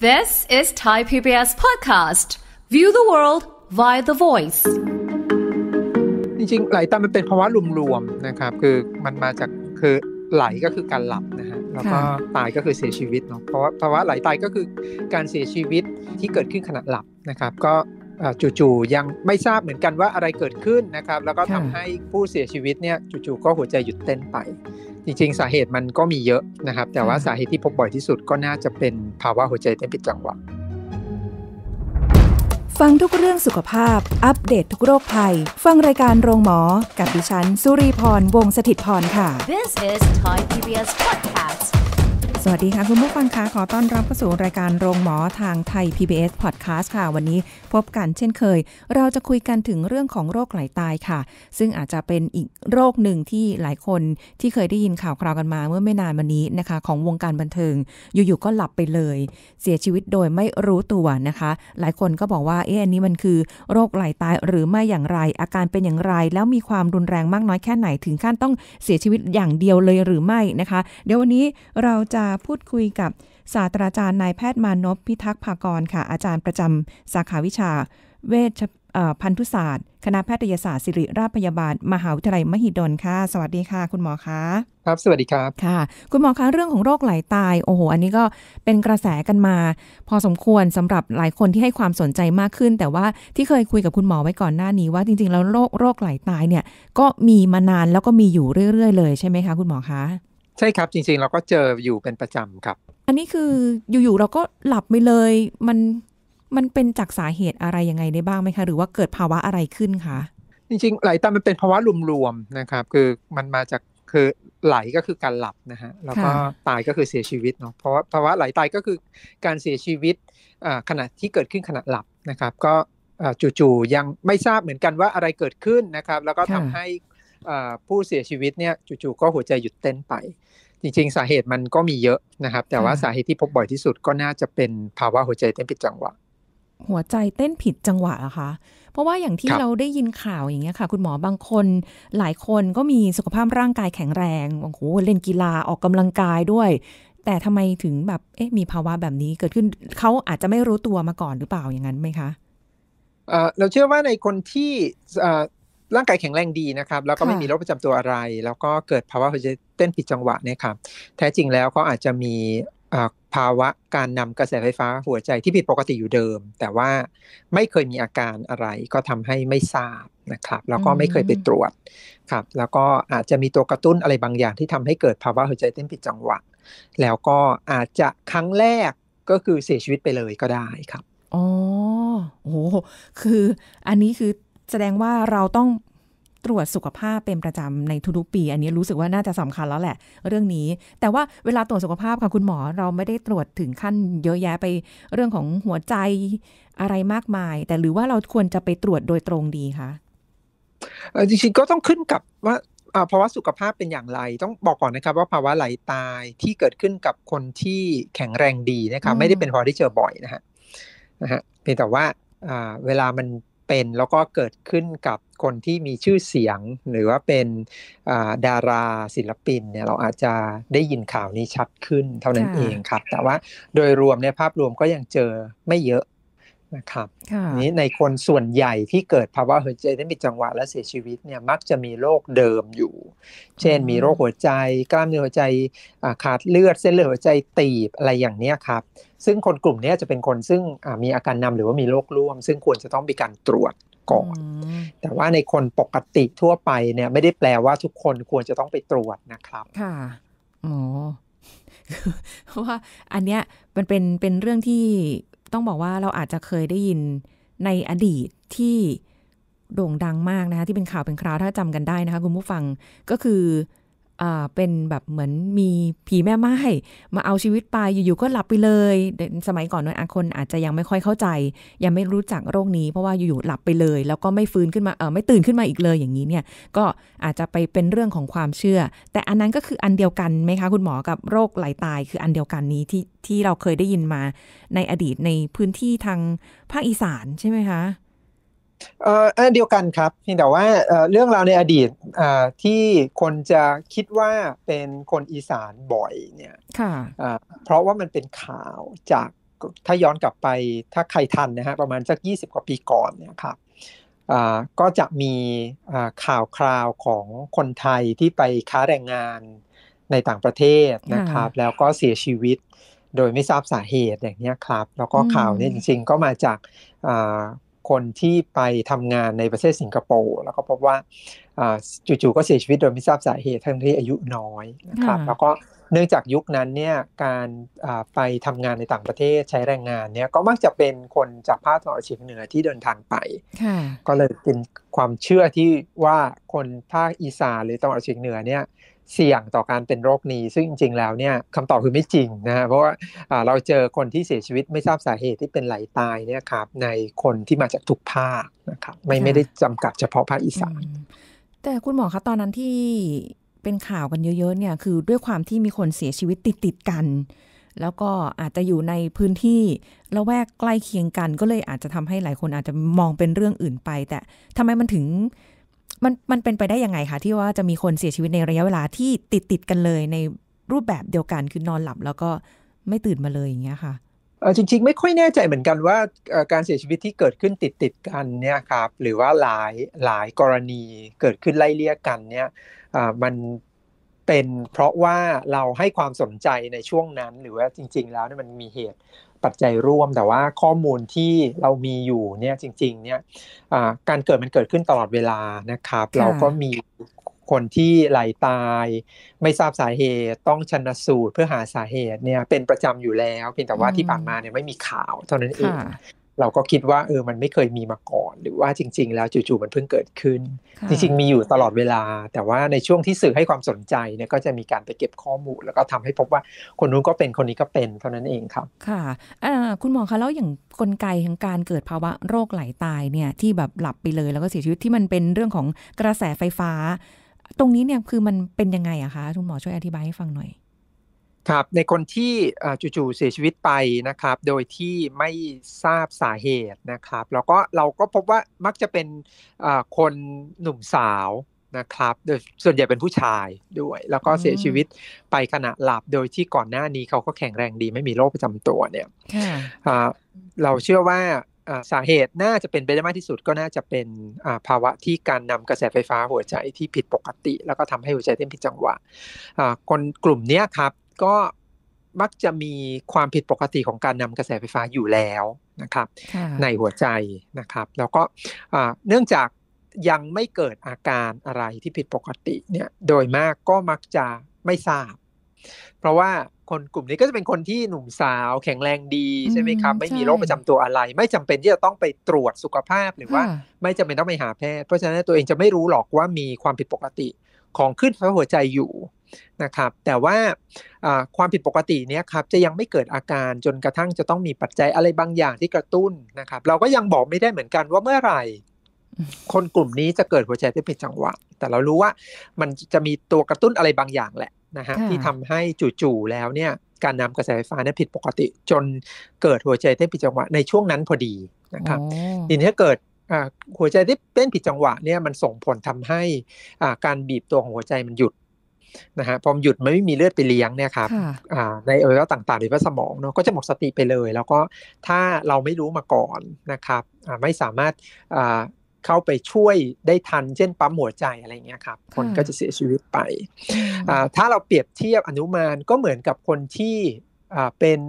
This is Thai PBS podcast. View the world via the voice. จริงๆไหลตามันเป็นภาวะรวมๆนะครับ คือมันมาจากคือไหลก็คือการหลับนะฮะ แล้วก็ตายก็คือเสียชีวิตเนาะ เพราะภาวะไหลตายก็คือการเสียชีวิตที่เกิดขึ้นขณะหลับนะครับ ก็จู่ๆ ยังไม่ทราบเหมือนกันว่าอะไรเกิดขึ้นนะครับ แล้วก็ทำให้ผู้เสียชีวิตเนี่ยจู่ๆ ก็หัวใจหยุดเต้นไปจริงๆสาเหตุมันก็มีเยอะนะครับ แต่ว่าสาเหตุที่พบบ่อยที่สุดก็น่าจะเป็นภาวะหัวใจเต้นผิดจังหวะ ฟังทุกเรื่องสุขภาพ อัปเดตททุกโรคภัยฟังรายการโรงหมอ กับดิฉันสุรีพรวงศิตพรค่ะ This is Thai PBS Podcast สวัสดีค่ะ คุณผู้ฟังคะขอต้อนรับเข้าสู่รายการโรงหมอทางไทย PBS Podcast ค่ะ วันนี้พบกันเช่นเคย เราจะคุยกันถึงเรื่องของโรคไหลตายค่ะ ซึ่งอาจจะเป็นอีกโรคหนึ่งที่หลายคนที่เคยได้ยินข่าวคราวกันมาเมื่อไม่นานมานี้นะคะ ของวงการบันเทิง อยู่ๆก็หลับไปเลย เสียชีวิตโดยไม่รู้ตัวนะคะ หลายคนก็บอกว่าเอ๊ะอันนี้มันคือ โรคไหลตายหรือไม่อย่างไร อาการเป็นอย่างไร แล้วมีความรุนแรงมากน้อยแค่ไหนถึงขั้นต้องเสียชีวิตอย่างเดียวเลยหรือไม่นะคะ เดี๋ยววันนี้เราจะพูดคุยกับศาสตราจารย์นายแพทย์มานพพิทักษ์ภากรค่ะ อาจารย์ประจำสาขาวิชาเวชพันธุศาสตร์คณะแพทยศาสตร์ศิริราชพยาบาล มหาวิทยาลัยมหิดลค่ะ สวัสดีค่ะ คุณหมอคะ ครับสวัสดีครับค่ะ คุณหมอคะ เรื่องของโรคไหลาตายโอ้โห อันนี้ก็เป็นกระแสกันมา พอสมควรสำหรับหลายคนที่ให้ความสนใจมากขึ้น แต่ว่าที่เคยคุยกับคุณหมอไว้ก่อนหน้านี้ว่าจริงๆ แล้วโรคโรคไหลาตายเนี่ยก็มีมานานแล้วก็มีอยู่เรื่อยๆเลยใช่ไหมคะคุณหมอคะใช่ครับจริงๆเราก็เจออยู่เป็นประจำครับ อันนี้คืออยู่ๆเราก็หลับไปเลยมันมันเป็นจากสาเหตุอะไรยังไงได้บ้างไหมคะ หรือว่าเกิดภาวะอะไรขึ้นคะจริงๆ ไหลตามมันเป็นภาวะรวมๆนะครับคือมันมาจากคือไหลก็คือการหลับนะฮะแล้วก็ตายก็คือเสียชีวิตเนาะเพราะภาวะไหลตายก็คือการเสียชีวิตขณะที่เกิดขึ้นขณะหลับนะครับ ก็จู่ๆยังไม่ทราบเหมือนกันว่าอะไรเกิดขึ้นนะครับแล้วก็ทำใหผู้เสียชีวิตเนี่ยจู่ๆก็หัวใจหยุดเต้นไป จริงๆสาเหตุมันก็มีเยอะนะครับ แต่ว่าสาเหตุที่พบบ่อยที่สุดก็น่าจะเป็นภาวะหัวใจเต้นผิดจังหวะ หัวใจเต้นผิดจังหวะอะคะ เพราะว่าอย่างที่เราได้ยินข่าวอย่างเงี้ยค่ะ คุณหมอบางคนหลายคนก็มีสุขภาพร่างกายแข็งแรงโอ้โหเล่นกีฬาออกกำลังกายด้วย แต่ทำไมถึงแบบเอ๊ะมีภาวะแบบนี้เกิดขึ้นเขาอาจจะไม่รู้ตัวมาก่อนหรือเปล่าอย่างนั้นไหมคะเราเชื่อว่าในคนที่ร่างกายแข็งแรงดีนะครับแล้วก็ไม่มีโรคประจำตัวอะไร แล้วก็เกิดภาวะหัวใจเต้นผิดจังหวะเนี่ยครับ แท้จริงแล้วก็อาจจะมีภาวะการนำกระแสไฟฟ้าหัวใจที่ผิดปกติอยู่เดิม แต่ว่าไม่เคยมีอาการอะไรก็ทำให้ไม่ทราบนะครับแล้วก็ไม่เคยไปตรวจครับแล้วก็อาจจะมีตัวกระตุ้นอะไรบางอย่าง ที่ทำให้เกิดภาวะหัวใจเต้นผิดจังหวะ แล้วก็อาจจะครั้งแรกก็คือเสียชีวิตไปเลยก็ได้ครับอ๋อโหคืออันนี้คือแสดงว่าเราต้องตรวจสุขภาพเป็นประจำในทุกๆปี อันนี้รู้สึกว่าน่าจะสำคัญแล้วแหละ เรื่องนี้แต่ว่าเวลาตรวจสุขภาพค่ะ คุณหมอเราไม่ได้ตรวจถึงขั้นเยอะแยะไปเรื่องของหัวใจอะไรมากมาย แต่หรือว่าเราควรจะไปตรวจโดยตรงดีคะจริงๆก็ต้องขึ้นกับว่าภาวะสุขภาพเป็นอย่างไรต้องบอกก่อนนะครับ ว่าภาวะไหลตายที่เกิดขึ้นกับคนที่แข็งแรงดีนะครับไม่ได้เป็นภาวะที่เจอบ่อยนะฮะนะฮะเพียงแต่ว่าเวลามันเป็นแล้วก็เกิดขึ้นกับคนที่มีชื่อเสียงหรือว่าเป็นดาราศิลปินเนี่ยเราอาจจะได้ยินข่าวนี้ชัดขึ้นเท่านั้นเองครับ แต่ว่าโดยรวมในภาพรวมก็ยังเจอไม่เยอะนะครับนี้ในคนส่วนใหญ่ที่เกิดภาวะหัวใจได้ผิดจังหวะและเสียชีวิตเนี่ยมักจะมีโรคเดิมอยู่ เช่นมีโรคหัวใจ กล้ามเนื้อหัวใจขาดเลือดเส้นเลือดหัวใจตีบอะไรอย่างนี้ครับ ซึ่งคนกลุ่มนี้จะเป็นคนซึ่งมีอาการนำหรือว่ามีโรคร่วม ซึ่งควรจะต้องมีการตรวจก่อน แต่ว่าในคนปกติทั่วไปเนี่ยไม่ได้แปลว่าทุกคนควรจะต้องไปตรวจนะครับ ค่ะอ๋อว่าอันเนี้ยมันเป็นเป็นเรื่องที่ต้องบอกว่าเราอาจจะเคยได้ยินในอดีตที่โด่งดังมากนะคะ ที่เป็นข่าวเป็นคราว ถ้าจำกันได้นะคะ คุณผู้ฟังก็คือเป็นแบบเหมือนมีผีแม่ไม้มาเอาชีวิตไป อยู่ๆก็หลับไปเลยสมัยก่อนนคนอาจจะยังไม่ค่อยเข้าใจ ยังไม่รู้จักโรคนี้ เพราะว่าอยู่ๆหลับไปเลย แล้วก็ไม่ฟื้นขึ้นมาเออไม่ตื่นขึ้นมาอีกเลยอย่างนี้เนี่ยก็อาจจะไปเป็นเรื่องของความเชื่อ แต่อันนั้นก็คืออันเดียวกันไหมคะ คุณหมอกับโรคไหลาตาย คืออันเดียวกันนี้ที่ที่เราเคยได้ยินมาในอดีตในพื้นที่ทางภาคอีสานใช่ไหมคะเอ่ออันเดียวกันครับเพียงแต่ว่าเรื่องราวในอดีตที่คนจะคิดว่าเป็นคนอีสานบ่อยเนี่ยเพราะว่ามันเป็นข่าวจากถ้าย้อนกลับไปถ้าใครทันนะฮะประมาณสัก 20กว่าปีก่อนเนี่ยครับก็จะมีข่าวคราวของคนไทยที่ไปค้าแรงงานในต่างประเทศนะครับ แล้วก็เสียชีวิตโดยไม่ทราบสาเหตุอย่างนี้ครับแล้วก็ข่าวนี้จริงๆ ก็มาจากคนที่ไปทำงานในประเทศสิงคโปร์แล้วก็พบว่าจู่ๆก็เสียชีวิตโดยไม่ทราบสาเหตุทั้งที่อายุน้อยนะครับแล้วก็เนื่องจากยุคนั้นเนี่ยการไปทำงานในต่างประเทศใช้แรงงานเนี่ยก็มักจะเป็นคนจากภาคตะวันออกเฉียงเหนือที่เดินทางไป ก็เลยเป็นความเชื่อที่ว่าคนภาคอีสานหรือตะวันออกเฉียงเหนือเนี่ยเสี่ยงต่อการเป็นโรคนี้ซึ่งจริง ๆ แล้วเนี่ยคำตอบคือไม่จริงนะฮะเพราะว่าเราเจอคนที่เสียชีวิตไม่ทราบสาเหตุที่เป็นไหลตายเนี่ยครับในคนที่มาจากทุกภาคนะครับไม่ไม่ได้จำกัดเฉพาะภาคอีสาน แต่คุณหมอคะตอนนั้นที่เป็นข่าวกันเยอะๆเนี่ยคือด้วยความที่มีคนเสียชีวิตติดๆกัน แล้วก็อาจจะอยู่ในพื้นที่ละแวกใกล้เคียงกัน ก็เลยอาจจะทำให้หลายคนอาจจะมองเป็นเรื่องอื่นไป แต่ทำไมมันถึงมันมันเป็นไปได้ยังไงคะที่ว่าจะมีคนเสียชีวิตในระยะเวลาที่ติดติดกันเลยในรูปแบบเดียวกันคือนอนหลับแล้วก็ไม่ตื่นมาเลยอย่างเงี้ยค่ะจริงๆไม่ค่อยแน่ใจเหมือนกันว่าการเสียชีวิตที่เกิดขึ้นติดติดกันเนี่ยครับหรือว่าหลายหลายกรณีเกิดขึ้นไล่เลี่ยกันเนี่ยมันเป็นเพราะว่าเราให้ความสนใจในช่วงนั้นหรือว่าจริงๆแล้วเนี่ยมันมีเหตุปัจจัยร่วมแต่ว่าข้อมูลที่เรามีอยู่เนี่ยจริงๆเนี่ยการเกิดมันเกิดขึ้นตลอดเวลานะครับ เราก็มีคนที่ไหลาตายไม่ทราบสาเหตุ ต้องชนสูตร เพื่อหาสาเหตุเนี่ยเป็นประจำอยู่แล้วเพียงแต่ว่าที่ผ่านมาเนี่ยไม่มีข่าวเท่านั้นเองเราก็คิดว่าเออมันไม่เคยมีมาก่อนหรือว่าจริงๆ แล้วจู่ๆมันเพิ่งเกิดขึ้น จริงๆ มีอยู่ตลอดเวลาแต่ว่าในช่วงที่สื่อให้ความสนใจเนี่ยก็จะมีการไปเก็บข้อมูล แล้วก็ทำให้พบว่าคนนู้นก็เป็นคนนี้ก็เป็นเท่านั้นเองครับค่ะคุณหมอคะแล้วอย่างกลไกของการเกิดภาวะโรคไหลาตายเนี่ยที่แบบหลับไปเลย แล้วก็เสียชีวิตที่มันเป็นเรื่องของกระแสไฟฟ้า ตรงนี้เนี่ยคือมันเป็นยังไงอะคะคุณหมอช่วยอธิบายให้ฟังหน่อยครับในคนที่จู่ๆเสียชีวิตไปนะครับ โดยที่ไม่ทราบสาเหตุนะครับแล้วก็เราก็พบว่ามักจะเป็นคนหนุ่มสาวนะครับ โดยส่วนใหญ่เป็นผู้ชายด้วย แล้วก็เสียชีวิตไปขณะหลับโดยที่ก่อนหน้านี้เขาก็แข็งแรงดีไม่มีโรคประจำตัวเนี่ยเราเชื่อว่าสาเหตุน่าจะเป็นไปได้มากที่สุดก็น่าจะเป็นภาวะที่การนำกระแสไฟฟ้าหัวใจที่ผิดปกติ แล้วก็ทำให้หัวใจเต้นผิดจังหวะคนกลุ่มนี้ครับก็มักจะมีความผิดปกติของการนำกระแสไฟฟ้าอยู่แล้วนะครับ ในหัวใจนะครับ แล้วก็เนื่องจากยังไม่เกิดอาการอะไรที่ผิดปกติเนี่ยโดยมากก็มักจะไม่ทราบ เพราะว่าคนกลุ่มนี้ก็จะเป็นคนที่หนุ่มสาว แข็งแรงดีใช่ไหมครับไม่มีโรคประจำตัวอะไร ไม่จำเป็นที่จะต้องไปตรวจสุขภาพหรือว่า ไม่จำเป็นต้องไปหาแพทย์เพราะฉะนั้นตัวเองจะไม่รู้หรอกว่ามีความผิดปกติของขึ้นไฟหัวใจอยู่นะครับแต่ว่าความผิดปกติเนี้ยครับจะยังไม่เกิดอาการจนกระทั่งจะต้องมีปัจจัยอะไรบางอย่างที่กระตุ้นนะครับ เราก็ยังบอกไม่ได้เหมือนกันว่าเมื่อไหร่ คนกลุ่มนี้จะเกิดหัวใจเต้นผิดจังหวะ แต่เรารู้ว่ามันจะมีตัวกระตุ้นอะไรบางอย่างแหละนะฮะที่ทำให้จู่ๆแล้วเนี่ยการนำกระแสไฟฟ้านี่ยผิดปกติ จนเกิดหัวใจเต้นผิดจังหวะในช่วงนั้นพอดีนะครับทีนี้ถ้าเกิดหัวใจที่เต้นผิดจังหวะ เนี่ยมันส่งผลทำให้การบีบตัวของหัวใจมันหยุดนะฮะ พอหยุดไม่มีเลือดไปเลี้ยงเนี่ยครับ ในอวัยวะต่างๆหรือว่าสมองเนาะก็จะหมดสติไปเลย แล้วก็ถ้าเราไม่รู้มาก่อนนะครับไม่สามารถเข้าไปช่วยได้ทันเช่นปั๊มหัวใจอะไรเงี้ยครับคนก็จะเสียชีวิตไป ถ้าเราเปรียบเทียบอนุมานก็เหมือนกับคนที่เป็น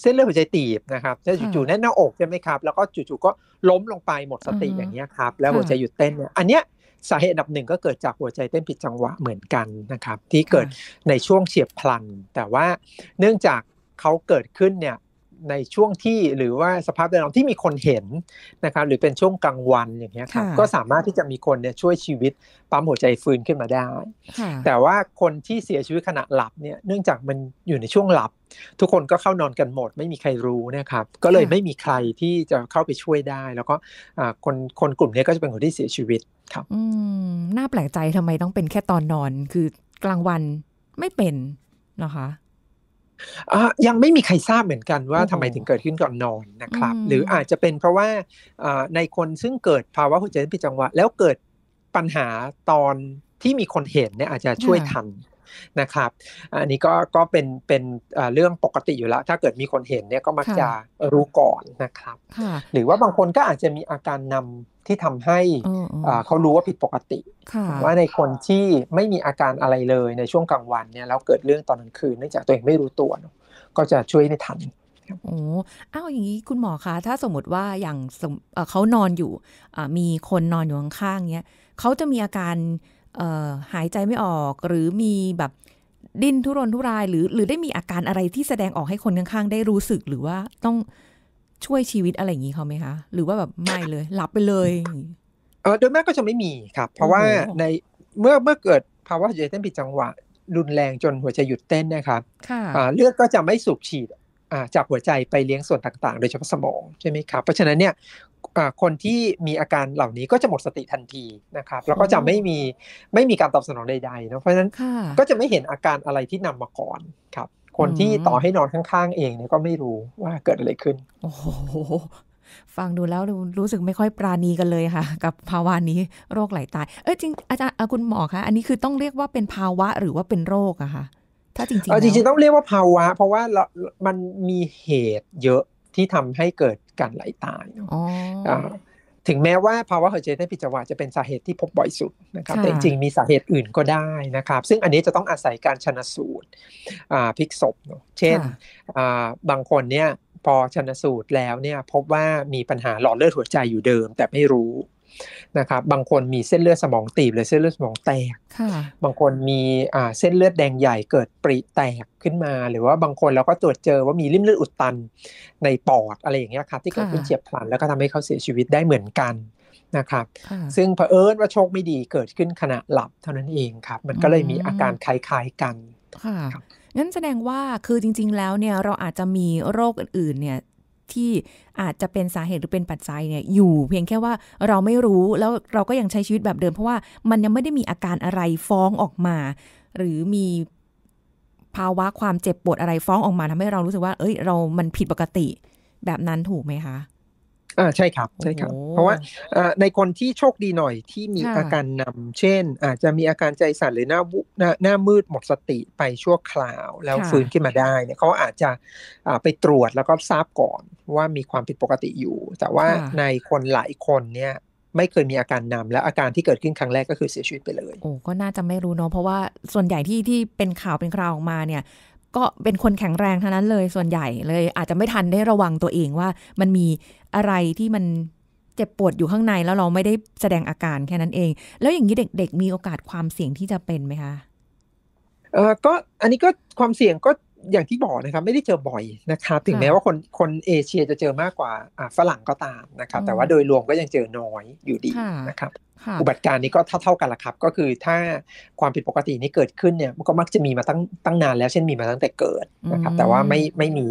เส้นเลือดหัวใจตีบนะครับจะจู่ๆแน่นหน้าอกใช่ไหมครับแล้วก็จู่ๆก็ล้มลงไปหมดสติอย่างเงี้ยครับแล้วหัวใจหยุดเต้นเนี่ยอันเนี้ยสาเหตุดับหนึ่งก็เกิดจากหัวใจเต้นผิดจังหวะเหมือนกันนะครับที่เกิดในช่วงเฉียบพลัน แต่ว่าเนื่องจากเขาเกิดขึ้นเนี่ยในช่วงที่หรือว่าสภาพแวดล้อมที่มีคนเห็นนะครับหรือเป็นช่วงกลางวันอย่างเงี้ยครับก็สามารถที่จะมีคนเนี่ยช่วยชีวิต ปั๊มหัวใจฟื้นขึ้นมาได้แต่ว่าคนที่เสียชีวิตขณะหลับเนี่ยเนื่องจากมันอยู่ในช่วงหลับ ทุกคนก็เข้านอนกันหมดไม่มีใครรู้นะครับก็เลยไม่มีใครที่จะเข้าไปช่วยได้ แล้วก็คนคนกลุ่มนี้ก็จะเป็นคนที่เสียชีวิตครับอืมน่าแปลกใจทำไมต้องเป็นแค่ตอนนอนคือกลางวันไม่เป็นนะคะยังไม่มีใครทราบเหมือนกันว่าทำไมถึงเกิดขึ้นก่อนนอนนะครับ หรืออาจจะเป็นเพราะว่าในคนซึ่งเกิดภาวะหัวใจผิดจังหวะ แล้วเกิดปัญหาตอนที่มีคนเห็นเนี่ยอาจจะช่วยทันนะครับอันนี้ก็ก็เป็นเป็นเรื่องปกติอยู่แล้ว ถ้าเกิดมีคนเห็นเนี่ยก็มักจะรู้ก่อนนะครับหรือว่าบางคนก็อาจจะมีอาการนำที่ทำให้เขารู้ว่าผิดปกติ ว่าในคนที่ไม่มีอาการอะไรเลยในช่วงกลางวันเนี่ยแล้วเกิดเรื่องตอนกลางคืนเนื่องจากตัวเองไม่รู้ตัว ก็จะช่วยได้ทันโอ้อ้าวอย่างนี้คุณหมอคะถ้าสมมติว่าอย่างเขานอนอยู่ มีคนนอนอยู่ข้างๆเนี้ยเขาจะมีอาการหายใจไม่ออกหรือมีแบบดิ้นทุรนทุรายหรือ หรือได้มีอาการอะไรที่แสดงออกให้คนข้างๆ ได้รู้สึกหรือว่าต้องช่วยชีวิตอะไรอย่างนี้เขาไหมคะ หรือว่าแบบไม่เลยหลับไปเลยเออโดยมากก็จะไม่มีครับเพราะว่าในเมื่อเมื่อเกิดภาวะหัวใจเต้นผิดจังหวะ รุนแรงจนหัวใจหยุดเต้นนะครับเลือดก็จะไม่สูบฉีดจากหัวใจไปเลี้ยงส่วนต่าง ๆ โดยเฉพาะสมองใช่ไหมครับเพราะฉะนั้นเนี่ยคนที่มีอาการเหล่านี้ก็จะหมดสติทันทีนะครับ แล้วก็จะไม่มีไม่มีการตอบสนองใดๆเนะเพราะฉะนั้นก็จะไม่เห็นอาการอะไรที่นำมาก่อนครับ คนที่ต่อให้นอนข้างๆเองเนี่ยก็ไม่รู้ว่าเกิดอะไรขึ้น โอ้ฟังดูแล้วรู้สึกไม่ค่อยปราณีกันเลยค่ะ กับภาวะนี้โรคไหลตายเออจริงอาจารย์คุณหมอคะอันนี้คือต้องเรียกว่าเป็นภาวะหรือว่าเป็นโรคอะคะถ้าจริงๆจริงๆต้องเรียกว่าภาวะ เพราะว่ามันมีเหตุเยอะที่ทำให้เกิดการไหลตาย ถึงแม้ว่า ภาวะหัวใจเต้นผิดจังหวะจะเป็นสาเหตุที่พบบ่อยสุดนะครับ แต่จริงๆ มีสาเหตุอื่นก็ได้นะครับ ซึ่งอันนี้จะต้องอาศัยการชนะสูตรพิกศพเช่นบางคนเนี่ยพอชนะสูตรแล้วเนี่ยพบว่ามีปัญหาหลอดเลือดหัวใจอยู่เดิมแต่ไม่รู้นะครับบางคนมีเส้นเลือดสมองตีบหรือเส้นเลือดสมองแตก บางคนมีเส้นเลือดแดงใหญ่เกิดปริแตกขึ้นมา หรือว่าบางคนเราก็ตรวจเจอว่ามีริ่มเลือดอุดตันในปอดอะไรอย่างเงี้ยครับที่เกิดขึ้นเฉียบพลัน แล้วก็ทำให้เขาเสียชีวิตได้เหมือนกันนะครับซึ่งเผอิญว่าโชคไม่ดีเกิดขึ้นขณะหลับเท่านั้นเองครับมันก็เลยมีอาการคล้ายๆกันค่ะงั้นแสดงว่าคือจริงๆแล้วเนี่ยเราอาจจะมีโรคอื่นๆเนี่ยที่อาจจะเป็นสาเหตุ หรือเป็นปัจจัยเนี่ยอยู่เพียงแค่ว่าเราไม่รู้ แล้วเราก็ยังใช้ชีวิตแบบเดิม เพราะว่ามันยังไม่ได้มีอาการอะไรฟ้องออกมา หรือมีภาวะความเจ็บปวดอะไรฟ้องออกมาทำให้เรารู้สึกว่า เอ้ยเรามันผิดปกติแบบนั้นถูกไหมคะอ่าใช่ครับใช่ครับ เพราะว่าในคนที่โชคดีหน่อยที่มีอาการนำ เช่น อาจจะมีอาการใจสั่นหรือหน้าุหน้าหน้ามืดหมดสติไปชั่วคราวแล้วฟื้นขึ้นมาได้เนี่ยเขาอาจจะไปตรวจแล้วก็ทราบก่อนว่ามีความผิดปกติอยู่ แต่ว่าในคนหลายคนเนี่ยไม่เคยมีอาการนำแล้วอาการที่เกิดขึ้นครั้งแรกก็คือเสียชีวิตไปเลยโอ้ก็น่าจะไม่รู้เนาะเพราะว่าส่วนใหญ่ที่ที่เป็นข่าวเป็นคราวออกมาเนี่ยก็เป็นคนแข็งแรงเท่านั้นเลยส่วนใหญ่เลย อาจจะไม่ทันได้ระวังตัวเองว่ามันมีอะไรที่มันเจ็บปวดอยู่ข้างในแล้วเราไม่ได้แสดงอาการแค่นั้นเอง แล้วอย่างนี้เด็ก ๆ มีโอกาสความเสี่ยงที่จะเป็นไหมคะเออก็อันนี้ก็ความเสี่ยงก็อย่างที่บอกนะครับ ไม่ได้เจอบ่อยนะครับ ถึงแม้ว่าคนคนเอเชียจะเจอมากกว่าฝรั่งก็ตามนะครับ แต่ว่าโดยรวมก็ยังเจอน้อยอยู่ดีนะครับอุบัติการนี้ก็เท่าเท่ากันละครับ ก็คือถ้าความผิดปกตินี้เกิดขึ้นเนี่ยมันก็มักจะมีมาตั้งตั้งนานแล้ว เช่นมีมาตั้งแต่เกิดนะครับแต่ว่าไม่ไม่มี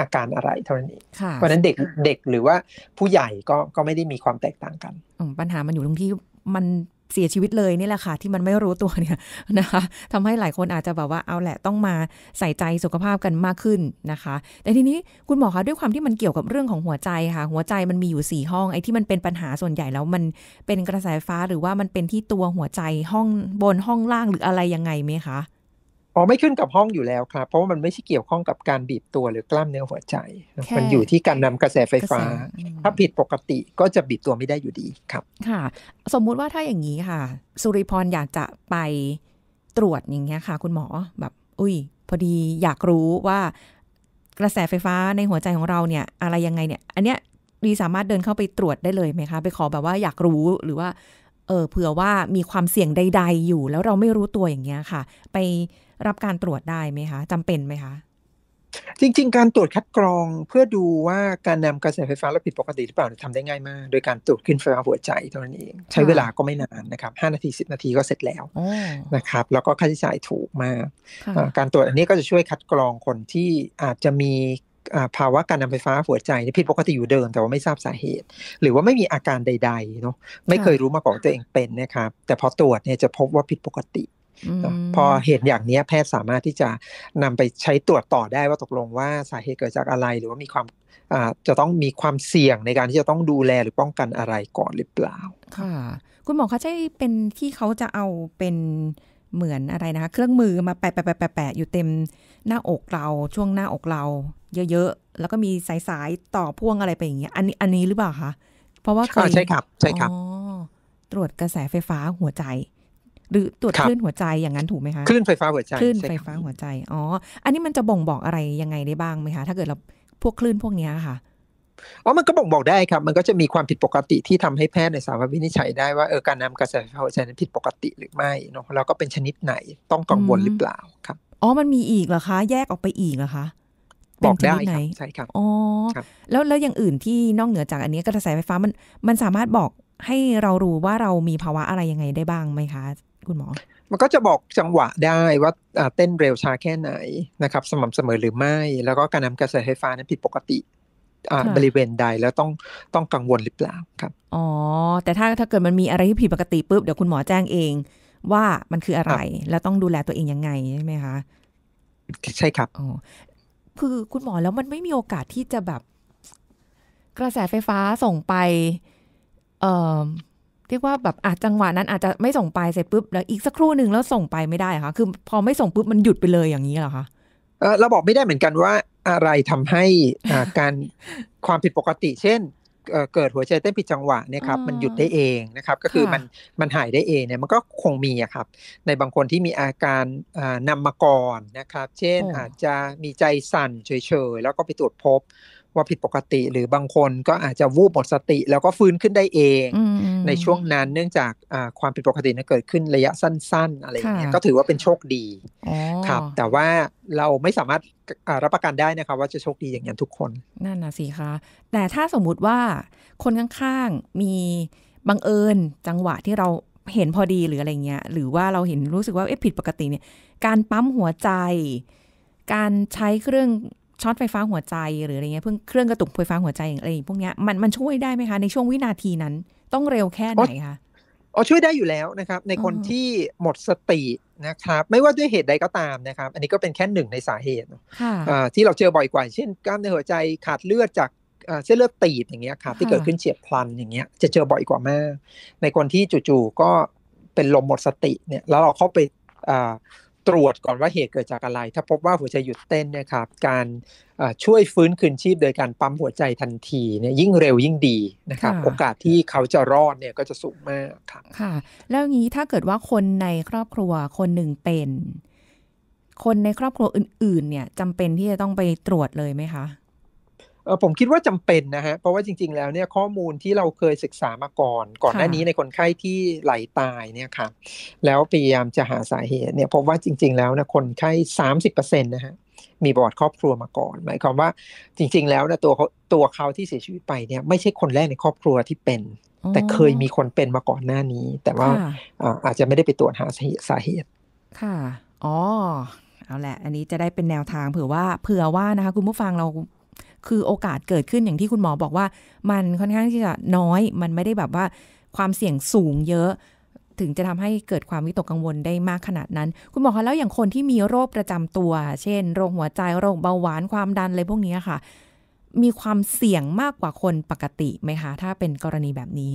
อาการอะไรเท่านั้นเองเพราะนั้นเด็กเด็กหรือว่าผู้ใหญ่ก็ก็ไม่ได้มีความแตกต่างกัน ปัญหามันอยู่ตรงที่มันเสียชีวิตเลยนี่แหละค่ะที่มันไม่รู้ตัวเนี่ยนะคะทำให้หลายคนอาจจะแบบว่าเอาแหละต้องมาใส่ใจสุขภาพกันมากขึ้นนะคะแต่ทีนี้คุณหมอคะด้วยความที่มันเกี่ยวกับเรื่องของหัวใจค่ะหัวใจมันมีอยู่4ห้องไอ้ที่มันเป็นปัญหาส่วนใหญ่แล้วมันเป็นกระแสไฟฟ้าหรือว่ามันเป็นที่ตัวหัวใจห้องบนห้องล่างหรืออะไรยังไงไหมคะอ๋อไม่ขึ้นกับห้องอยู่แล้วครับ เพราะว่ามันไม่ใช่เกี่ยวข้องกับการบีบตัวหรือกล้ามเนื้อหัวใจมันอยู่ที่การนำกระแสไฟฟ้า ถ้าผิดปกติก็จะบีบตัวไม่ได้อยู่ดีครับ ค่ะ สมมุติว่าถ้าอย่างนี้ค่ะ สุริพรอยากจะไปตรวจอย่างเงี้ยค่ะ คุณหมอแบบอุ้ยพอดีอยากรู้ว่า กระแสไฟฟ้าในหัวใจของเราเนี่ย อะไรยังไงเนี่ย อันเนี้ยดีสามารถเดินเข้าไปตรวจได้เลยไหมคะไปขอแบบว่าอยากรู้หรือว่าเออเผื่อว่ามีความเสี่ยงใด ๆอยู่แล้วเราไม่รู้ตัวอย่างเงี้ยค่ะ ไปรับการตรวจได้ไหมคะจำเป็นไหมคะ จริงๆ การตรวจคัดกรองเพื่อดูว่าการนำกระแสไฟฟ้าเราผิดปกติหรือเปล่าทำได้ง่ายมาก โดยการตรวจขึ้นไฟฟ้าหัวใจเท่านั้นเองใช้เวลาก็ไม่นานนะครับห้านาทีสิบนาทีก็เสร็จแล้วนะครับแล้วก็ค่าใช้จ่ายถูกมากการตรวจอันนี้ก็จะช่วยคัดกรองคนที่อาจจะมีภาวะการนำไฟฟ้าหัวใจี่ผิดปกติอยู่เดิมแต่ว่าไม่ทราบสาเหตุ หรือว่าไม่มีอาการใดๆเนาะไม่เคยรู้มาก่อนตัวเองเป็นนะครับแต่พอตรวจเนี่ยจะพบว่าผิดปกติ พอเหตุอย่างนี้แพทย์สามารถที่จะนำไปใช้ตรวจต่อได้ว่าตกลงว่าสาเหตุเกิดจากอะไรหรือว่ามีความจะต้องมีความเสี่ยงในการที่จะต้องดูแลหรือป้องกันอะไรก่อนหรือเปล่า ค่ะ คุณหมอเขาใช้เป็นที่เขาจะเอาเป็นเหมือนอะไรนะคะเครื่องมือ มาแปะแปะแปะแปะอยู่เต็มหน้าอกเราช่วงหน้าอกเราเยอะ ๆ แล้วก็มีสาย ๆ ต่อพ่วงอะไรไปอย่างเงี้ย อันนี้อันนี้หรือเปล่าคะ เพราะว่าเคยใช่ครับ ใช่ครับตรวจกระแสไฟฟ้าหัวใจ หรือตรวจคลื่นหัวใจอย่างนั้น ถูกไหมคะ คลื่นไฟฟ้าหัวใจ คลื่นไฟฟ้าหัวใจ อ๋อ อันนี้มันจะบ่งบอกอะไรยังไงได้บ้างไหมคะ ถ้าเกิดเราพวกคลื่นพวกนี้ค่ะ อ๋อ มันก็บ่งบอกได้ครับ มันก็จะมีความผิดปกติที่ทำให้แพทย์ในสามารถวินิจฉัยได้ว่าเออ การนำกระแสไฟฟ้าหัวใจนั้นผิดปกติหรือไม่เนาะ แล้วก็เป็นชนิดไหน ต้องกังวลหรือเปล่าครับ อ๋อ มันมีอีกเหรอคะ แยกออกไปอีกเหรอคะบอกได้ใช่ครับอ๋อแล้วแล้วอย่างอื่นที่นอกเหนือจากอันนี้กระแสไฟฟ้ามันมันสามารถบอกให้เรารู้ว่าเรามีภาวะอะไรยังไงได้บ้างไหมคะ คุณหมอ มันก็จะบอกจังหวะได้ว่าเต้นเร็วช้าแค่ไหนนะครับ สม่ำเสมอหรือไม่ แล้วก็การนำกระแสไฟฟ้านั้นผิดปกติบริเวณใดแล้วต้องต้องกังวลหรือเปล่าครับอ๋อ แต่ถ้าถ้าเกิดมันมีอะไรที่ผิดปกติปุ๊บเดี๋ยวคุณหมอแจ้งเอง ว่ามันคืออะไรแล้วต้องดูแลตัวเองยังไงใช่ไหมคะใช่ครับคือคุณหมอแล้วมันไม่มีโอกาสที่จะแบบ กระแสไฟฟ้าส่งไป เอ่อ เรียกว่าแบบอาจจังหวะนั้นอาจจะไม่ส่งไปเสร็จปุ๊บ แล้วอีกสักครู่หนึ่งแล้วส่งไปไม่ได้ค่ะคือ พอไม่ส่งปุ๊บมันหยุดไปเลยอย่างนี้เหรอคะเราบอกไม่ได้เหมือนกันว่า อะไรทำให้การความผิดปกติเช่นเกิดหัวใจเต้นผิดจังหวะเนี่ยครับ มันหยุดได้เองนะครับก็คือมันมันหายได้เองเนี่ยมันก็คงมีครับ ในบางคนที่มีอาการนำมาก่อนนะครับ เช่นอาจจะมีใจสั่นเฉยๆ แล้วก็ไปตรวจพบว่าผิดปกติหรือบางคนก็อาจจะวูบหมดสติ แล้วก็ฟื้นขึ้นได้เอง ในช่วงนั้นเนื่องจากความผิดปกตินั้นเกิดขึ้นระยะสั้นๆ อะไรอย่างเงี้ยก็ถือว่าเป็นโชคดีครับ แต่ว่าเราไม่สามารถรับประกันได้นะครับ ว่าจะโชคดีอย่างนั้นทุกคนนั่นนะสิคะ แต่ถ้าสมมุติว่าคนข้าง ๆมีบังเอิญจังหวะที่เราเห็นพอดีหรืออะไรเงี้ย หรือว่าเราเห็นรู้สึกว่าเอ๊ะผิดปกติเนี่ย การปั๊มหัวใจ การใช้เครื่องช็อตไฟฟ้าหัวใจหรืออะไรเงี้ยเพิ่งเครื่องกระตุกไฟฟ้าหัวใจอย่างไรพวกเนี้ยมันมันช่วยได้ไหมคะในช่วงวินาทีนั้นต้องเร็วแค่ไหนคะอ๋อช่วยได้อยู่แล้วนะครับ ในคนที่หมดสตินะครับ ไม่ว่าด้วยเหตุใดก็ตามนะครับ อันนี้ก็เป็นแค่หนึ่งในสาเหตุที่เราเจอบ่อยกว่า เช่นกล้ามเนื้อหัวใจขาดเลือดจากเส้นเลือดตีบอย่างเงี้ยครับที่เกิดขึ้นเฉียบพลันอย่างเงี้ยจะเจอบ่อยกว่ามากในคนที่จู่ๆก็เป็นลมหมดสติเนี่ยแล้วเราเข้าไปตรวจก่อนว่าเหตุเกิดจากอะไร ถ้าพบว่าหัวใจหยุดเต้นนะครับ การช่วยฟื้นคืนชีพโดยการปั๊มหัวใจทันทีเนี่ยยิ่งเร็วยิ่งดีนะครับ โอกาสที่เขาจะรอดเนี่ยก็จะสูงมากค่ะค่ะแล้วงี้ถ้าเกิดว่าคนในครอบครัวคนหนึ่งเป็น คนในครอบครัวอื่น ๆ เนี่ยจำเป็นที่จะต้องไปตรวจเลยไหมคะผมคิดว่าจำเป็นนะฮะ เพราะว่าจริง ๆ แล้วเนี่ยข้อมูลที่เราเคยศึกษามาก่อน ก่อนหน้านี้ในคนไข้ที่ไหลตายเนี่ยครับแล้วพยายามจะหาสาเหตุเนี่ยพบว่าจริง ๆ แล้วนะคนไข้สามสิบเปอร์เซ็นต์นะฮะมีบอดครอบครัวมาก่อนหมายความว่าจริงๆ แล้วนะตัวเขาตัวเขาที่เสียชีวิตไปเนี่ยไม่ใช่คนแรกในครอบครัวที่เป็น แต่เคยมีคนเป็นมาก่อนหน้านี้ แต่ว่าอาจจะไม่ได้ไปตรวจหาสาเหตุสาเหตุค่ะอ๋อเอาแหละ อันนี้จะได้เป็นแนวทางเผื่อว่าเผื่อว่านะคะคุณผู้ฟังเราคือโอกาสเกิดขึ้นอย่างที่คุณหมอบอกว่า มันค่อนข้างที่จะน้อย มันไม่ได้แบบว่าความเสี่ยงสูงเยอะ ถึงจะทำให้เกิดความวิตกกังวลได้มากขนาดนั้น คุณหมอคะแล้วอย่างคนที่มีโรคประจำตัว เช่นโรคหัวใจ โรคเบาหวานความดันอะไรพวกนี้ค่ะ มีความเสี่ยงมากกว่าคนปกติไหมคะถ้าเป็นกรณีแบบนี้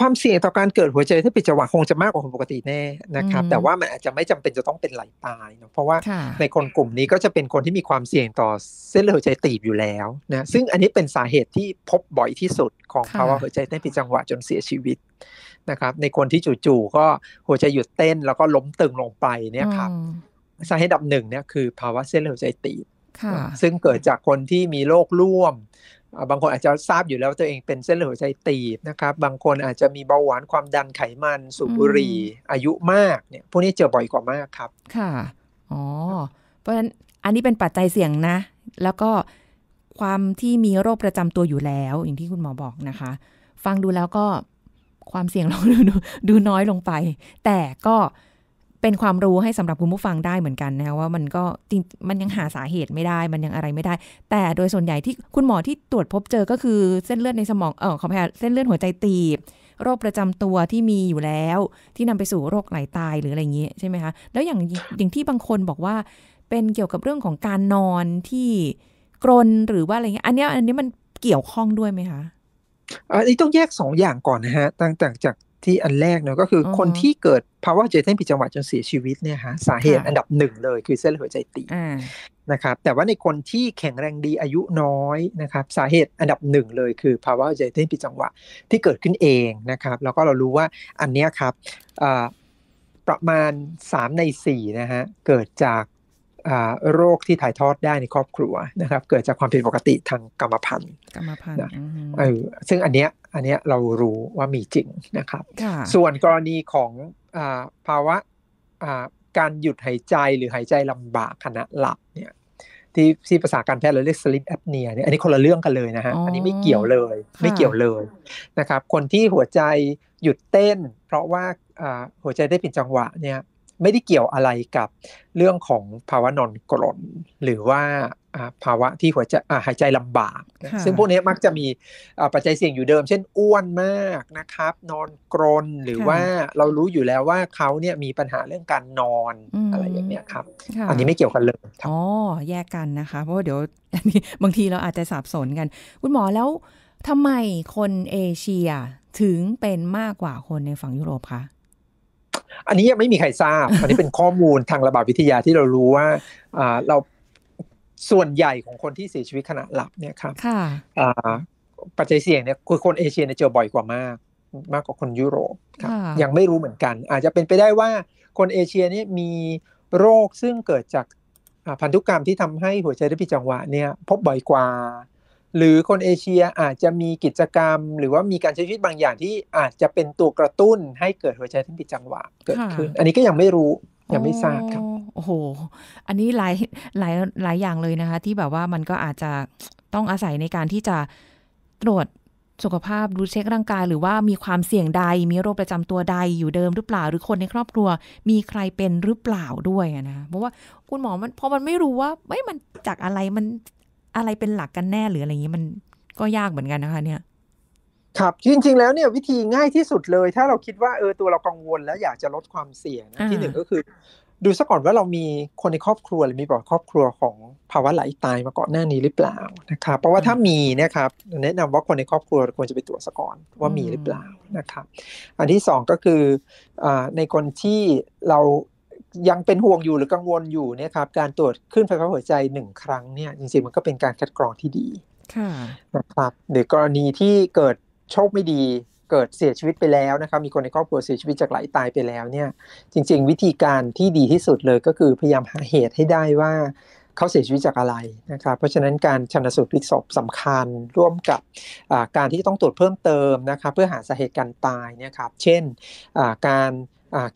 ความเสี่ยงต่อการเกิดหัวใจท้่ผิดจังหวะคงจะมากกว่าคนปกติแน่นะครับ แต่ว่ามันอาจจะไม่จำเป็นจะต้องเป็นไหลตายเนาะ เพราะว่าในคนกลุ่มนี้ก็จะเป็นคนที่มีความเสี่ยงต่อเส้นเลือดหัวใจตีบอยู่แล้วนะ ซึ่งอันนี้เป็นสาเหตุที่พบบ่อยที่สุดของภาวะหัวใจเต้นผิดจังหวะจนเสียชีวิตนะครับ ในคนที่จู่ๆก็หัวใจหยุดเต้น แล้วก็ล้มตึงลงไปเนี่ยครับสาเหตุดับหนึ่งเนี่ยคือภาวะเส้นเลือดหัวใจตีบ ซึ่งเกิดจากคนที่มีโรคร่วมบางคนอาจจะทราบอยู่แล้วตัวเองเป็นเส้นเลือดหัวใจตีบนะครับ บางคนอาจจะมีเบาหวานความดันไขมัน สูบบุหรี่อายุมากเนี่ย พวกนี้เจอบ่อยกว่ามากครับ ค่ะอ๋อเพราะฉะนั้นอันนี้เป็นปัจจัยเสี่ยงนะ แล้วก็ความที่มีโรคประจำตัวอยู่แล้วอย่างที่คุณหมอบอกนะคะ ฟังดูแล้วก็ความเสี่ยงเราดูดูน้อยลงไป แต่ก็เป็นความรู้ให้สำหรับคุณผู้ฟังได้เหมือนกันนะว่ามันก็จริงมันยังหาสาเหตุไม่ได้มันยังอะไรไม่ได้ แต่โดยส่วนใหญ่ที่คุณหมอที่ตรวจพบเจอก็คือเส้นเลือดในสมองเออขอแพ้เส้นเลือดหัวใจตีบโรคประจำตัวที่มีอยู่แล้วที่นำไปสู่โรคไหลตายหรืออะไรอย่างเงี้ยใช่ไหมคะแล้วอย่างอย่างที่บางคนบอกว่าเป็นเกี่ยวกับเรื่องของการนอนที่กรนหรือว่าอะไรเงี้ยอันนี้อันนี้มันเกี่ยวข้องด้วยไหมคะอันนี้ต้องแยกสองอย่างก่อนนะฮะต่างจากจากที่อันแรกเนาะก็คือคนที่เกิดภาวะใจเต้นผิดจังหวะจนเสียชีวิตเนี่ยฮะสาเหตุอันดับหนึ่งเลยคือเส้นหัวใจตีนะครับแต่ว่าในคนที่แข็งแรงดีอายุน้อยนะครับสาเหตุอันดับหนึ่งเลยคือภาวะใจเต้นผิดจังหวะที่เกิดขึ้นเองนะครับแล้วก็เรารู้ว่าอันนี้ครับประมาณ 3 ใน4นะฮะเกิดจากโรคที่ถ่ายทอดได้ในครอบครัวนะครับ เกิดจากความผิดปกติทางกรรมพันธุ์ กรรมพันธุ์นะซึ่งอันเนี้ยอันเนี้ยเรารู้ว่ามีจริงนะครับ ส่วนกรณีของภาวะการหยุดหายใจหรือหายใจลำบากขณะหลับเนี่ยที่ที่ภาษาการแพทย์เราเรียกสลิปแอปเนียเนี่ยอันนี้คนละเรื่องกันเลยนะฮะ อันนี้ไม่เกี่ยวเลยไม่เกี่ยวเลยนะครับ คนที่หัวใจหยุดเต้น เพราะว่าหัวใจได้ผิดจังหวะเนี่ยไม่ได้เกี่ยวอะไรกับเรื่องของภาวะนอนกรนหรือว่าภาวะที่หัวใจหายใจลำบาก ซึ่งพวกนี้มักจะมีปัจจัยเสี่ยงอยู่เดิมเช่นอ้วนมากนะครับ นอนกรนหรือว่าเรารู้อยู่แล้วว่าเขาเนี่ยมีปัญหาเรื่องการนอนอะไรอย่างเนี้ยครับ อันนี้ไม่เกี่ยวกันเลยอ๋อแยกกันนะคะเพราะว่าเดี๋ยวอันนี้บางทีเราอาจจะสับสนกัน คุณหมอแล้วทำไมคนเอเชียถึงเป็นมากกว่าคนในฝั่งยุโรปคะอันนี้ยังไม่มีใครทราบ อันนี้เป็นข้อมูลทางระบาดวิทยาที่เรารู้ว่าเราส่วนใหญ่ของคนที่เสียชีวิตขณะหลับเนี่ยครับปัจจัยเสี่ยงเนี่ยคือคนเอเชียเนี่ยเจอบ่อยกว่ามาก มากกว่าคนยุโรปครับยังไม่รู้เหมือนกันอาจจะเป็นไปได้ว่าคนเอเชียเนี่ยมีโรคซึ่งเกิดจากพันธุกรรมที่ทำให้หัวใจได้ผิดจังหวะเนี่ยพบบ่อยกว่าหรือคนเอเชียอาจจะมีกิจกรรมหรือว่ามีการใช้ชีวิตบางอย่างที่อาจจะเป็นตัวกระตุ้นให้เกิดหัวใจเต้นผิดจังหวะเกิดขึ้นอันนี้ก็ยังไม่รู้ ยังไม่ทราบครับโอ้โหอันนี้หลายหลายหลายอย่างเลยนะคะ ที่แบบว่ามันก็อาจจะต้องอาศัยในการที่จะ ตรวจสุขภาพดูเช็คร่างกาย หรือว่ามีความเสี่ยงใดมีโรคประจำตัวใดอยู่เดิมหรือเปล่า หรือคนในครอบครัว มีใครเป็นหรือเปล่าด้วยนะเพราะว่าคุณหมอมันพอมันไม่รู้ว่าไม่มันจากอะไรมันอะไรเป็นหลักกันแน่หรืออะไรงนี้มันก็ยากเหมือนกันนะคะเนี่ยครับจริงๆแล้วเนี่ยวิธีง่ายที่สุดเลย ถ้าเราคิดว่าเออตัวเรากังวลแล้วอยากจะลดความเสี่ยงที่หนึ่งก็คือ ดูซะก่อนว่าเรามีคนในครอบครัวหรือมีบอดครอบครัวของภาวะไหลตายมาก่อนหน้านี้หรือเปล่านะครับเพราะว่าถ้ามีนะครับ แนะนำว่าคนในครอบครัวควรจะไปตรวจซะก่อนว่ามีหรือเปล่านะครับ อันที่สองก็คืออในคนที่เรายังเป็นห่วงอยู่หรือกังวลอยู่เนี่ยครับการตรวจขึ้นไฟฟ้าหัวใจหนึ่งครั้งเนี่ยจริงๆมันก็เป็นการคัดกรองที่ดีนะครับหรือกรณีที่เกิดโชคไม่ดีเกิดเสียชีวิตไปแล้วนะครับ มีคนในครอบครัวเสียชีวิตจากไหลตายไปแล้วเนี่ยจริงๆวิธีการที่ดีที่สุดเลยก็คือพยายามหาเหตุให้ได้ว่าเขาเสียชีวิตจากอะไรนะครับ เพราะฉะนั้นการชันสูตรพลิกศพสำคัญร่วมกับการที่ต้องตรวจเพิ่มเติมนะครับ เพื่อหาสาเหตุการตายเนี่ยครับเช่นการ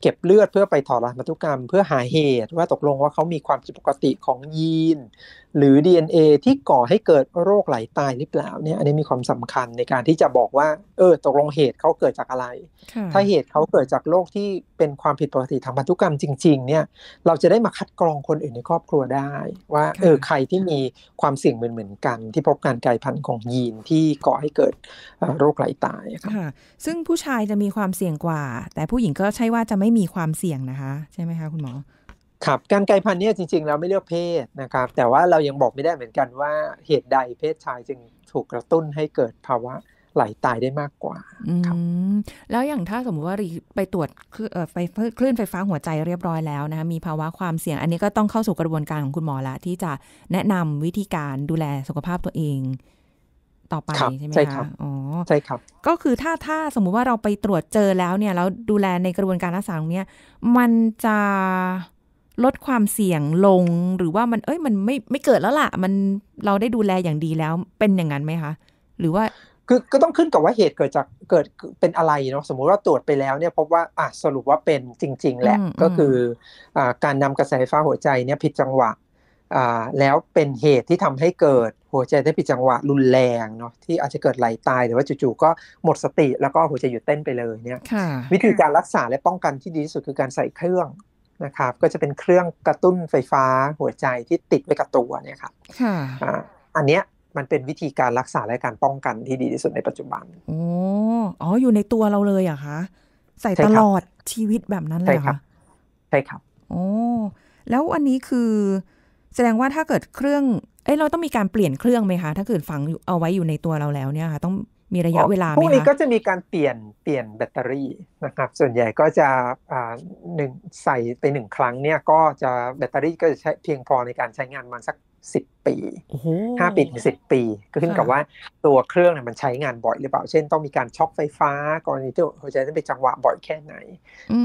เก็บเลือดเพื่อไปถอดรหัสพันธุกรรมเพื่อหาเหตุว่าตกลงว่าเขามีความผิดปกติของยีนหรือ DNA ที่ก่อให้เกิดโรคไหลตายหรือเปล่าเนี่ยอันนี้มีความสำคัญในการที่จะบอกว่าเออตกลงเหตุเขาเกิดจากอะไร ถ้าเหตุเขาเกิดจากโรคที่เป็นความผิดปกติทางพันธุกรรมจริงๆเนี่ยเราจะได้มาคัดกรองคนอื่นในครอบครัวได้ ว่าเออใครที่มีความเสี่ยงเหมือน ๆ กัน ที่พบการกลายพันธุ์ของยีนที่ก่อให้เกิดโรคไหลตายค่ะซึ่งผู้ชายจะมีความเสี่ยงกว่า แต่ผู้หญิงก็ใช่ว่าจะไม่มีความเสี่ยงนะคะใช่ไหมคะคุณหมอครับการไกลพันธุ์เนี่ยจริง ๆเราไม่เลือกเพศนะครับ แต่ว่าเรายังบอกไม่ได้เหมือนกันว่าเหตุใดเพศชายจึงถูกกระตุ้นให้เกิดภาวะ ไหลาตายได้มากกว่าครับแล้วอย่างถ้าสมมติว่าไปตรวจไฟคลื่นไฟฟ้าหัวใจเรียบร้อยแล้วนะ มีภาวะความเสี่ยง อันนี้ก็ต้องเข้าสู่กระบวนการของคุณหมอละ ที่จะแนะนำวิธีการดูแลสุขภาพตัวเอง ต่อไปใช่ไหมคะอ๋อใช่ครับ ก็คือถ้าถ้าสมมุติว่าเราไปตรวจเจอแล้วเนี่ยแล้วดูแลในกระบวนการรักษาตรงนี้มันจะลดความเสี่ยงลงหรือว่ามันเอ้ยมันไม่ไม่เกิดแล้วล่ะ มันเราได้ดูแลอย่างดีแล้วเป็นอย่างนั้นไหมคะหรือว่าคือก็ต้องขึ้นกับว่าเหตุเกิดจากเกิดเป็นอะไรเนาะสมมุติว่าตรวจไปแล้วเนี่ยพบว่าอ่ะสรุปว่าเป็นจริง ๆแหละ ก็คืออการนำกระแสไฟฟ้าหัวใจเนี่ยผิดจังหวะอ่าแล้วเป็นเหตุที่ทำให้เกิด หัวใจได้ผิดจังหวะรุนแรงเนาะที่อาจจะเกิดไหลตาย หรือว่าจู่ๆก็หมดสติแล้วก็หัวใจหยุดเต้นไปเลยเนี่ยวิธีการรักษาและป้องกันที่ดีที่สุดคือการใส่เครื่องนะครับก็จะเป็นเครื่องกระตุ้นไฟฟ้าหัวใจที่ติดไว้กับตัวเนี่ยครับอันเนี้ยมันเป็นวิธีการรักษาและการป้องกันที่ดีที่สุดในปัจจุบันอ๋อ๋ออยู่ในตัวเราเลยอะคะใส่ตลอดชีวิตแบบนั้นเลยค่ะใช่ครับโอ้แล้วอันนี้คือแสดงว่าถ้าเกิดเครื่อง เอ้เราต้องมีการเปลี่ยนเครื่องไหมคะถ้าเกิดฝังเอาไว้อยู่ในตัวเราแล้วเนี่ยค่ะต้องมีระยะเวลาไหมคะพวกนี้ก็จะมีการเปลี่ยนเปลี่ยนแบตเตอรี่นะครับส่วนใหญ่ก็จะหนึ่งใส่ไปหนึ่งครั้งเนี่ยก็จะแบตเตอรี่ก็จะใช้เพียงพอในการใช้งานมันสักสิบปีห้าปีถึงสิบปีก็ขึ้นกับว่าตัวเครื่องเนี่ยมันใช้งานบ่อยหรือเปล่า เช่นต้องมีการช็อคไฟฟ้ากรณีที่หัวใจนต้นไปจังหวะบ่อยแค่ไหน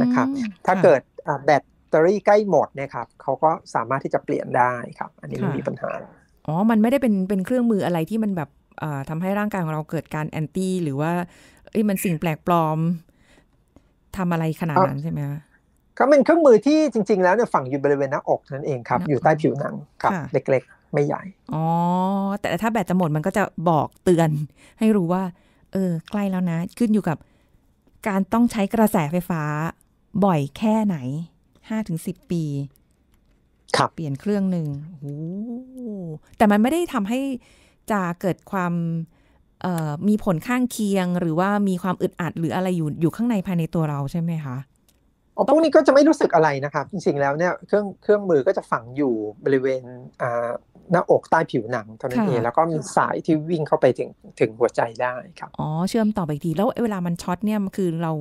นะครับถ้าเกิดแบตเตอรี่ใกล้หมดนะครับเขาก็สามารถที่จะเปลี่ยนได้ครับอันนี้ไม่มีปัญหาอ๋อมันไม่ได้เป็นเป็นเครื่องมืออะไรที่มันแบบทำให้ร่างกายของเราเกิดการแอนตี้หรือว่า เอ้ยมันสิ่งแปลกปลอม ทำอะไรขนาดนั้นใช่ไหมคะครับเป็นเครื่องมือที่จริงๆแล้วเนี่ยฝังอยู่บริเวณหน้าอกนั่นเองครับ อยู่ใต้ผิวหนังครับ เล็กๆ ไม่ใหญ่ อ๋อ แต่ถ้าแบตจะหมดมันก็จะบอกเตือน ให้รู้ว่า เออ ใกล้แล้วนะ ขึ้นอยู่กับการต้องใช้กระแสไฟฟ้า บ่อยแค่ไหนห้าถึงสิบปีขับเปลี่ยนเครื่องหนึ่งโอ้แต่มันไม่ได้ทำให้จะเกิดความมีผลข้างเคียงหรือว่ามีความอึดอัดหรืออะไรอยู่อยู่ข้างในภายในตัวเราใช่ไหมคะอรงพวกนี้ก็จะไม่รู้สึกอะไรนะครับจริง ๆแล้วเนี่ยเครื่องเครื่องมือก็จะฝังอยู่บริเวณหน้าอกใต้ผิวหนังเท่านั้นเองแล้วก็มีสายที่วิ่งเข้าไปถึงถึงหัวใจได้ครับอ๋อเชื่อมต่อไปทีแล้วเวลามันช็อตเนี่ยมันคือเรา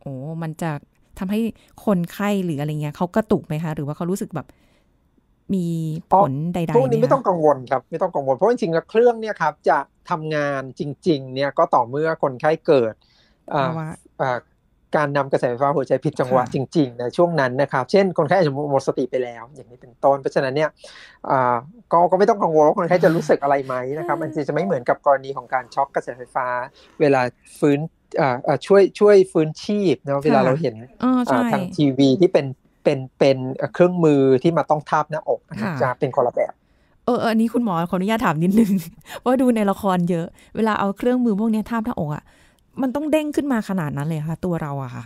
โอ้ มันจะทำให้คนไข้หรืออะไรเงี้ยเขากระตุกไหมคะหรือว่าเขารู้สึกแบบมีผลใดๆพวกนี้ไม่ต้องกังวลครับไม่ต้องกังวล เพราะจริงๆเครื่องเนี่ยครับจะทำงานจริงๆ เนี่ยก็ต่อเมื่อคนไข้เกิดการนำกระแสไฟฟ้าหัวใจผิดจังหวะจริง ๆ ในช่วงนั้นนะครับเช่นคนไข้อาจจะหมดสติไปแล้ว อย่างนี้เป็นต้นเพราะฉะนั้นเนี่ยก็ก็ไม่ต้องกังวลว่าคนไข้จะรู้สึกอะไรไหมนะครับ มันจะไม่เหมือนกับกรณีของการช็อกกระแสไฟฟ้า เวลาฟื้นช่วยช่วยฟื้นชีพนะเวลาเราเห็นทางทีวีที่เป็นเป็นเป็นเครื่องมือที่มาต้องทาบหน้าอกะจะเป็นคนละแบบ เอออันนี้คุณหมอขออนุญาตถามนิดนึงว่าดูในละครเยอะ เวลาเอาเครื่องมือพวกนี้ทาบหน้าอกอ่ะมันต้องเด้งขึ้นมาขนาดนั้นเลยค่ะตัวเราอะค่ะ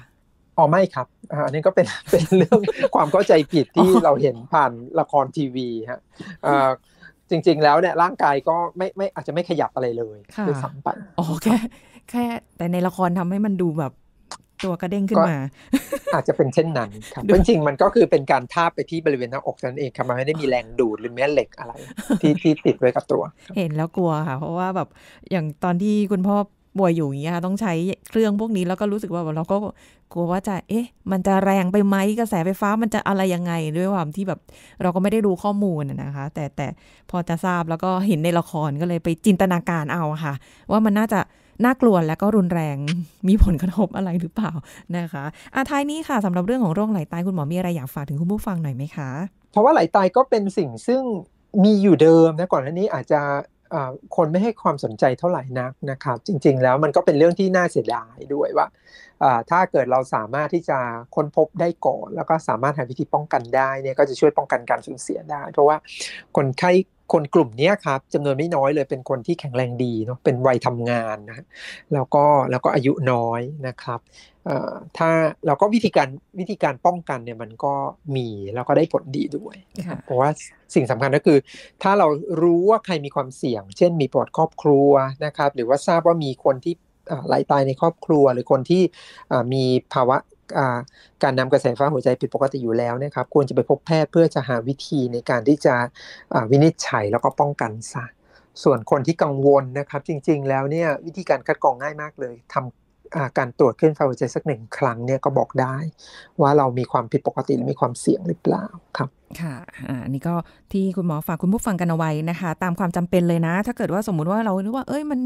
อ๋อไม่ครับอันนี้ก็เป็นเป็นเรื่องความเข้าใจผิดที่เราเห็นผ่านละครทีวีฮะจริงๆแล้วเนี่ยร่างกายก็ไม่ไม่อาจจะไม่ขยับอะไรเลยคือสัมปันโอเคแค่แต่ในละครทำให้มันดูแบบตัวกระเด้งขึ้นมา อาจจะเป็นเช่นนั้นครับจริงๆมันก็คือเป็นการทาบไปที่บริเวณหน้าอกนั่นเองคับมันไม่ได้มีแรงดูด หรือแม้เหล็กอะไรที่ที่ติดไว้กับตัว เห็นแล้วกลัวค่ะ เพราะว่าแบบอย่างตอนที่คุณพ่อป่วยอยู่อย่างเี้ยต้องใช้เครื่องพวกนี้ แล้วก็รู้สึกว่าเราก็กลัวว่าจะเอ๊ะ มันจะแรงไปไหมกระแสไฟฟ้ามันจะอะไรยังไงด้วยความที่แบบเราก็ไม่ได้รู้ข้อมูลนะคะ แต่แต่พอจะทราบแล้วก็เห็นในละครก็เลยไปจินตนาการเอาค่ะ ว่ามันน่าจะน่ากลัวและก็รุนแรงมีผลกระทบอะไรหรือเปล่านะคะอาท้ายนี้ค่ะสำหรับเรื่องของโรคไหลตายคุณหมอมีอะไรอยากฝากถึงคุณผู้ฟังหน่อยไหมคะ เพราะว่าไหลตายก็เป็นสิ่งซึ่งมีอยู่เดิมนะก่อนหน้านี้อาจจะคนไม่ให้ความสนใจเท่าไหร่นักนะครับ จริงๆ แล้วมันก็เป็นเรื่องที่น่าเสียดายด้วยว่า ถ้าเกิดเราสามารถที่จะค้นพบได้ก่อน แล้วก็สามารถหาวิธีป้องกันได้เนี่ยก็จะช่วยป้องกันการสูญเสียได้ เพราะว่าคนไข้คนกลุ่มนี้ครับจำนวนไม่น้อยเลยเป็นคนที่แข็งแรงดีเนาะเป็นวัยทำงานนะแล้วก็แล้วก็อายุน้อยนะครับถ้าเราก็วิธีการวิธีการป้องกันเนี่ยมันก็มีแล้วก็ได้ผลดีด้วยเพราะว่าสิ่งสำคัญก็คือถ้าเรารู้ว่าใครมีความเสี่ยง เช่นมีปอดครอบครัวนะครับหรือว่าทราบว่ามีคนที่ไหลตายในครอบครัว หรือคนที่มีภาวะการนำกระแสไฟ้าหัวใจผิดปกติอยู่แล้วนะครับควรจะไปพบแพทย์เพื่อจะหาวิธีในการที่จะวินิจฉัยแล้วก็ป้องกันซะส่วนคนที่กังวลนะครับ จริง ๆ แล้วเนี่ยวิธีการคัดกรองง่ายมากเลยทำการตรวจขึ้นฟาวใเจสักหนึ่งครั้งเนี่ยก็บอกได้ ว่าเรามีความผิดปกติหรือมีความเสี่ยงหรือเปล่าครับค่ะอันนี้ก็ที่คุณหมอฝากคุณผู้ฟังกันเอาไว้นะคะ ตามความจำเป็นเลยนะ ถ้าเกิดว่าสมมุติว่าเรารู้ว่า เอ้ยมัน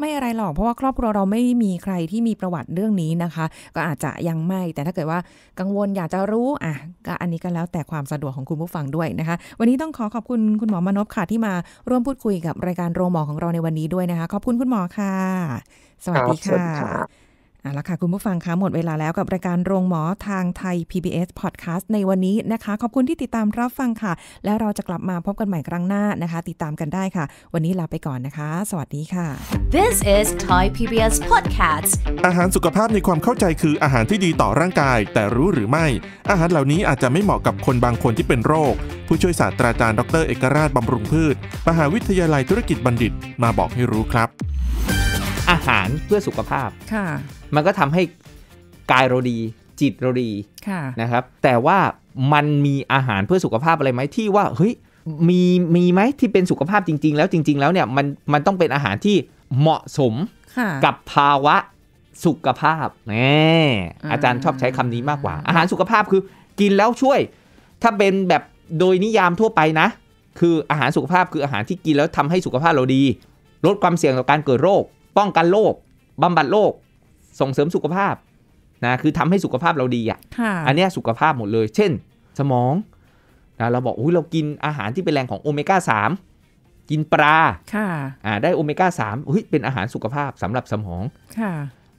ไม่อะไรหรอกเพราะว่าครอบครัวเราไม่มีใครที่มีประวัติเรื่องนี้นะคะ ก็อาจจะยังไม่ แต่ถ้าเกิดว่ากังวลอยากจะรู้ อ่ะก็อันนี้ก็แล้วแต่ความสะดวกของคุณผู้ฟังด้วยนะคะ วันนี้ต้องขอขอบคุณคุณหมอมนพค่ะ ที่มาร่วมพูดคุยกับรายการโรงหมอของเราในวันนี้ด้วยนะคะขอบคุณคุณหมอค่ะสวัสดีค่ะเอาละค่ะคุณผู้ฟังคะหมดเวลาแล้วกับรายการโรงหมอทางไทย PBS Podcast ในวันนี้นะคะ ขอบคุณที่ติดตามรับฟังค่ะ แล้วเราจะกลับมาพบกันใหม่ครั้งหน้านะคะ ติดตามกันได้ค่ะ วันนี้ลาไปก่อนนะคะ สวัสดีค่ะ This is Thai PBS Podcast อาหารสุขภาพในความเข้าใจคืออาหารที่ดีต่อร่างกาย แต่รู้หรือไม่ อาหารเหล่านี้อาจจะไม่เหมาะกับคนบางคนที่เป็นโรค ผู้ช่วยศาสตราจารย์ดร เอกราชบำรุงพืช มหาวิทยาลัยธุรกิจบัณฑิตมาบอกให้รู้ครับอาหารเพื่อสุขภาพ มันก็ทำให้กายเราดี จิตเราดีนะครับ แต่ว่ามันมีอาหารเพื่อสุขภาพอะไรไหมที่ว่าเฮ้ยมีมีไหมที่เป็นสุขภาพจริง ๆ แล้วจริง ๆแล้วเนี่ยมันมันต้องเป็นอาหารที่เหมาะสมกับภาวะสุขภาพแหมอาจารย์ชอบใช้คำนี้มากกว่า อาหารสุขภาพคือกินแล้วช่วย ถ้าเป็นแบบโดยนิยามทั่วไปนะ คืออาหารสุขภาพคืออาหารที่กินแล้วทำให้สุขภาพเราดี ลดความเสี่ยงต่อการเกิดโรคป้องกันโรคบำบัดโรคส่งเสริมสุขภาพนะคือทำให้สุขภาพเราดีอ่ะอันนี้สุขภาพหมดเลย เช่น สมองนะเราบอกอุ้ยเรากินอาหารที่เป็นแรงของโอเมก้าสามกินปลาค่ะอ่าได้โอเมก้าสามอุ้ยเป็นอาหารสุขภาพสำหรับสมองค่ะ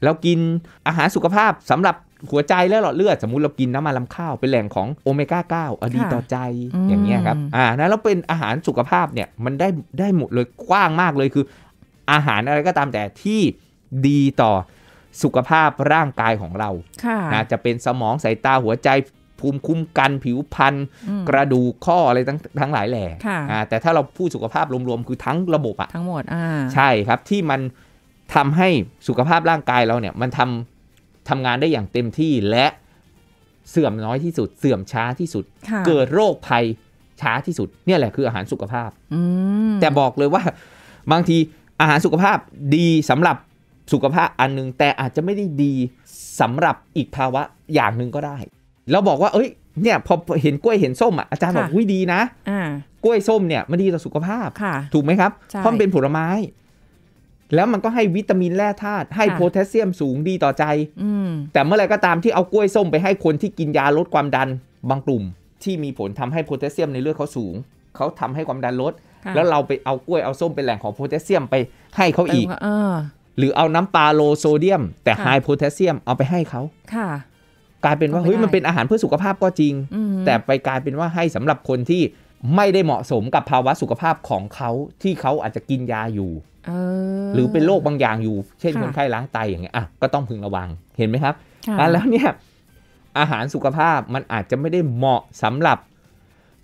เรากินอาหารสุขภาพสำหรับหัวใจและหลอดเลือดสมมุติเรากินน้ำมันลำข้าวเป็นแหล่งของโอเมก้า 9อดีต่อใจอย่างเงี้ยครับอ่านะแล้วเป็นอาหารสุขภาพเนี่ยมันได้ได้หมดเลยกว้างมากเลยคืออาหารอะไรก็ตามแต่ที่ดีต่อสุขภาพร่างกายของเราะนะจะเป็นสมองสายตาหัวใจภูมิคุ้มกันผิวพรรณกระดูกข้ออะไร ทั้งทั้งหลายแหล่แต่ถ้าเราพูดสุขภาพรวมๆคือทั้งระบบอะทั้งหมดใช่ครับที่มันทำให้สุขภาพร่างกายเราเนี่ย มันทำทำงานได้อย่างเต็มที่และเสื่อมน้อยที่สุดเสื่อมช้าที่สุด เกิดโรคภัยช้าที่สุด เนี่ยแหละคืออาหารสุขภาพแต่บอกเลยว่าบางทีอาหารสุขภาพดีสำหรับสุขภาพอันนึงแต่อาจจะไม่ได้ดีสำหรับอีกภาวะอย่างหนึ่งก็ได้เราบอกว่าเอ้ยเนี่ยพอเห็นกล้วยเห็นส้มอ่ะอาจารย์บอกวุ้ยดีนะกล้วยส้มเนี่ยมันดีต่อสุขภาพถูกไหมครับเพราะมันเป็นผลไม้ แล้วมันก็ให้วิตามินแร่ธาตุให้โพแทสเซียมสูงดีต่อใจแต่เมื่อไรก็ตามที่เอากล้วยส้มไปให้คนที่กินยาลดความดันบางกลุ่ม ที่มีผลทำให้โพแทสเซียมในเลือดเขาสูง เขาทำให้ความดันลดแล้วเราไปเอากล้วย เอาส้มเป็นแหล่งของโพแทสเซียมไปให้เขาอีก หรือเอาน้ำปลาโลโซเดียม แต่ไฮโพแทสเซียมเอาไปให้เขา ค่ะ กลายเป็นว่า เฮ้ยมันเป็นอาหารเพื่อสุขภาพก็จริง แต่ไปกลายเป็นว่าให้สำหรับคนที่ไม่ได้เหมาะสมกับภาวะสุขภาพของเขาที่เขาอาจจะกินยาอยู่หรือเป็นโรคบางอย่างอยู่ เช่นคนไข้ล้างไตอย่างเงี้ยอ่ะก็ต้องพึงระวังเห็นไหมครับ แล้วเนี่ยอาหารสุขภาพมันอาจจะไม่ได้เหมาะสำหรับ